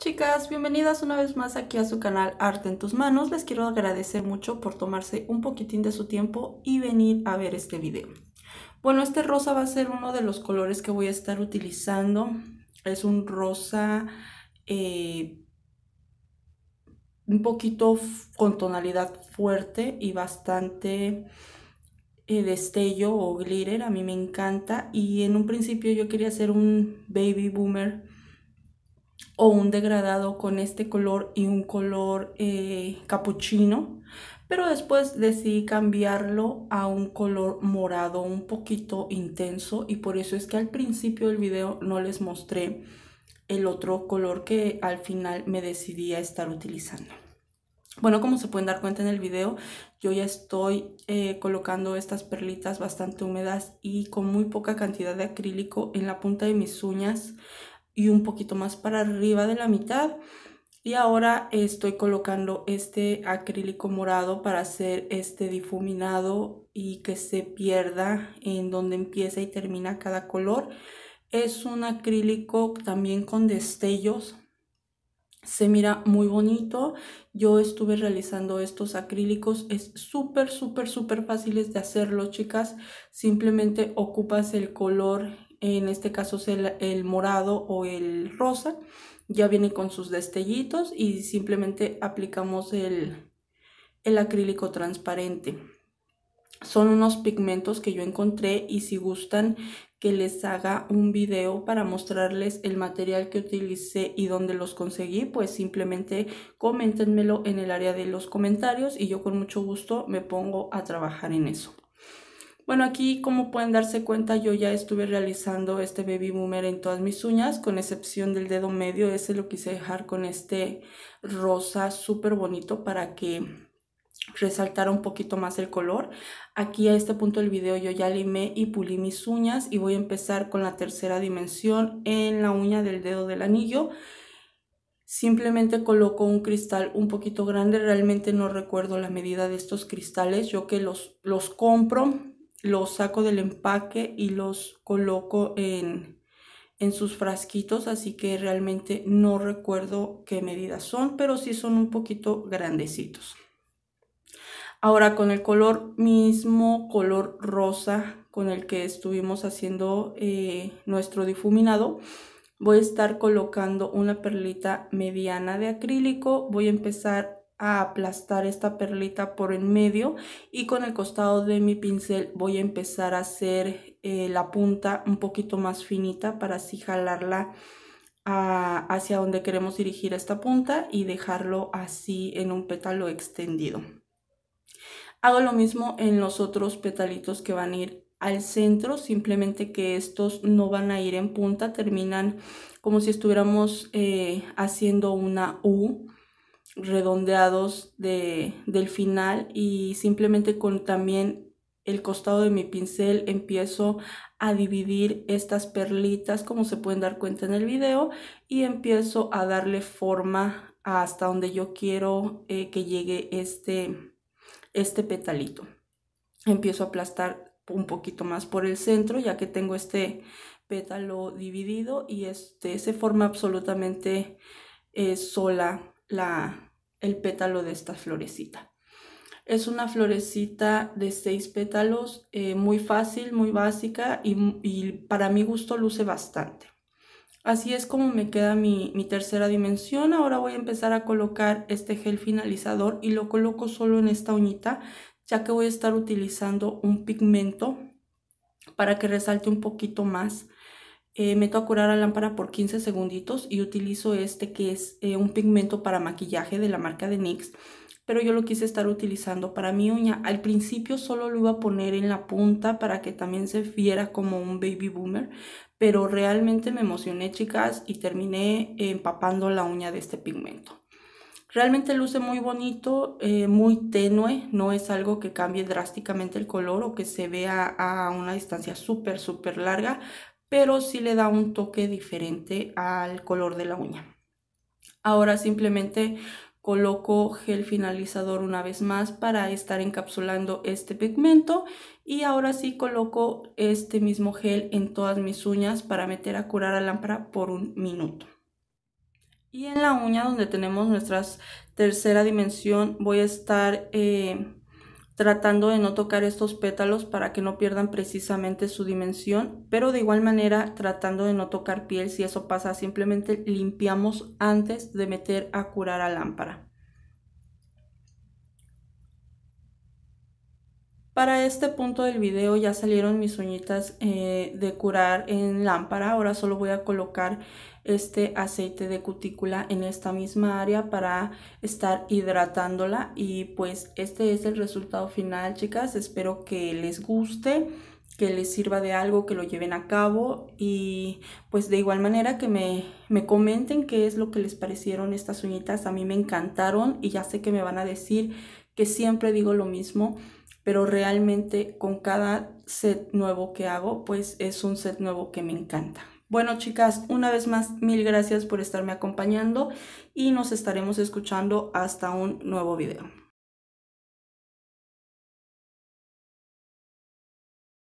Chicas, bienvenidas una vez más aquí a su canal Arte en tus manos. Les quiero agradecer mucho por tomarse un poquitín de su tiempo y venir a ver este video. Bueno, este rosa va a ser uno de los colores que voy a estar utilizando. Es un rosa eh, un poquito con tonalidad fuerte y bastante eh, destello o glitter. A mí me encanta y en un principio yo quería hacer un baby boomer o un degradado con este color y un color eh, capuchino. Pero después decidí cambiarlo a un color morado un poquito intenso y por eso es que al principio del video no les mostré el otro color que al final me decidí a estar utilizando. Bueno, como se pueden dar cuenta en el video, yo ya estoy eh, colocando estas perlitas bastante húmedas y con muy poca cantidad de acrílico en la punta de mis uñas y un poquito más para arriba de la mitad. Y ahora estoy colocando este acrílico morado para hacer este difuminado y que se pierda en donde empieza y termina cada color. Es un acrílico también con destellos, se mira muy bonito. Yo estuve realizando estos acrílicos. Es súper, súper, súper fáciles de hacerlo, chicas. Simplemente ocupas el color en este caso es el, morado o el rosa, ya viene con sus destellitos y simplemente aplicamos el, el acrílico transparente. Son unos pigmentos que yo encontré y si gustan que les haga un video para mostrarles el material que utilicé y dónde los conseguí, pues simplemente coméntenmelo en el área de los comentarios y yo con mucho gusto me pongo a trabajar en eso. Bueno, aquí como pueden darse cuenta yo ya estuve realizando este baby boomer en todas mis uñas, con excepción del dedo medio, ese lo quise dejar con este rosa súper bonito para que resaltara un poquito más el color. Aquí a este punto del video yo ya limé y pulí mis uñas y voy a empezar con la tercera dimensión en la uña del dedo del anillo. Simplemente coloco un cristal un poquito grande, realmente no recuerdo la medida de estos cristales, yo que los, los compro los saco del empaque y los coloco en, en sus frasquitos, así que realmente no recuerdo qué medidas son, pero sí son un poquito grandecitos. Ahora con el color mismo, color rosa con el que estuvimos haciendo eh, nuestro difuminado, voy a estar colocando una perlita mediana de acrílico, voy a empezar a aplastar esta perlita por en medio y con el costado de mi pincel voy a empezar a hacer eh, la punta un poquito más finita para así jalarla hacia donde queremos dirigir esta punta y dejarlo así en un pétalo extendido. Hago lo mismo en los otros petalitos que van a ir al centro, simplemente que estos no van a ir en punta, terminan como si estuviéramos eh, haciendo una U redondeados de, del final y simplemente con también el costado de mi pincel empiezo a dividir estas perlitas como se pueden dar cuenta en el video y empiezo a darle forma hasta donde yo quiero eh, que llegue este, este petalito. Empiezo a aplastar un poquito más por el centro ya que tengo este pétalo dividido y este se forma absolutamente eh, sola la, el pétalo de esta florecita. Es una florecita de seis pétalos, eh, muy fácil, muy básica y, para mi gusto luce bastante. Así es como me queda mi, mi tercera dimensión. Ahora voy a empezar a colocar este gel finalizador y lo coloco solo en esta uñita, ya que voy a estar utilizando un pigmento para que resalte un poquito más eh, meto a curar la lámpara por 15 segunditos y utilizo este que es eh, un pigmento para maquillaje de la marca de NYX pero yo lo quise estar utilizando para mi uña. Al principio solo lo iba a poner en la punta para que también se viera como un baby boomer, pero realmente me emocioné chicas y terminé empapando la uña de este pigmento. Realmente luce muy bonito, eh, muy tenue, no es algo que cambie drásticamente el color o que se vea a una distancia súper, súper larga, pero sí le da un toque diferente al color de la uña. Ahora simplemente coloco gel finalizador una vez más para estar encapsulando este pigmento y ahora sí coloco este mismo gel en todas mis uñas para meter a curar a lámpara por un minuto. Y en la uña donde tenemos nuestra tercera dimensión voy a estar eh, tratando de no tocar estos pétalos para que no pierdan precisamente su dimensión, pero de igual manera tratando de no tocar piel si eso pasa, simplemente limpiamos antes de meter a curar a lámpara. Para este punto del video ya salieron mis uñitas eh, de curar en lámpara. Ahora solo voy a colocar este aceite de cutícula en esta misma área para estar hidratándola. Y pues este es el resultado final, chicas. Espero que les guste que les sirva de algo, que lo lleven a cabo y pues de igual manera que me, me, comenten qué es lo que les parecieron estas uñitas. A mí me encantaron y ya sé que me van a decir que siempre digo lo mismo, pero realmente con cada set nuevo que hago, pues es un set nuevo que me encanta. Bueno chicas, una vez más, mil gracias por estarme acompañando y nos estaremos escuchando hasta un nuevo video.